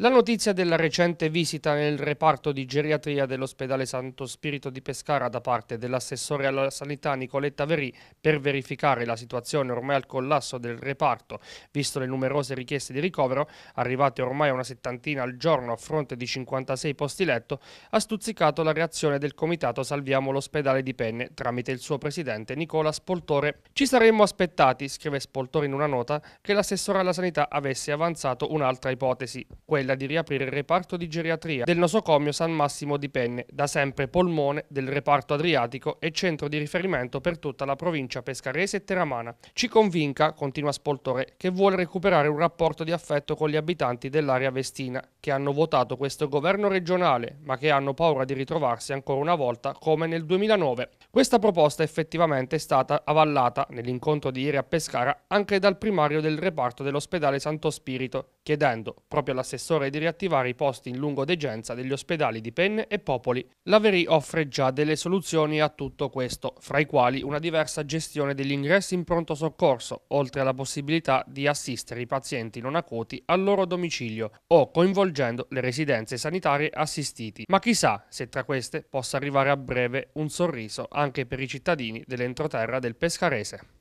La notizia della recente visita nel reparto di geriatria dell'ospedale Santo Spirito di Pescara da parte dell'assessore alla sanità Nicoletta Verì per verificare la situazione ormai al collasso del reparto, visto le numerose richieste di ricovero, arrivate ormai a una settantina al giorno a fronte di 56 posti letto, ha stuzzicato la reazione del comitato Salviamo l'ospedale di Penne tramite il suo presidente Nicola Spoltore. Ci saremmo aspettati, scrive Spoltore in una nota, che l'assessore alla sanità avesse avanzato un'altra ipotesi, quella quella di riaprire il reparto di geriatria del nosocomio San Massimo di Penne, da sempre polmone del reparto adriatico e centro di riferimento per tutta la provincia pescarese e teramana. Ci convinca, continua Spoltore, che vuole recuperare un rapporto di affetto con gli abitanti dell'area vestina, che hanno votato questo governo regionale, ma che hanno paura di ritrovarsi ancora una volta come nel 2009. Questa proposta effettivamente è stata avallata nell'incontro di ieri a Pescara anche dal primario del reparto dell'ospedale Santo Spirito, chiedendo proprio all'assessore di riattivare i posti in lungodegenza degli ospedali di Penne e Popoli. La Verì offre già delle soluzioni a tutto questo, fra i quali una diversa gestione degli ingressi in pronto soccorso, oltre alla possibilità di assistere i pazienti non acuti al loro domicilio o coinvolgendo le residenze sanitarie assistiti. Ma chissà se tra queste possa arrivare a breve un sorriso anche per i cittadini dell'entroterra del Pescarese.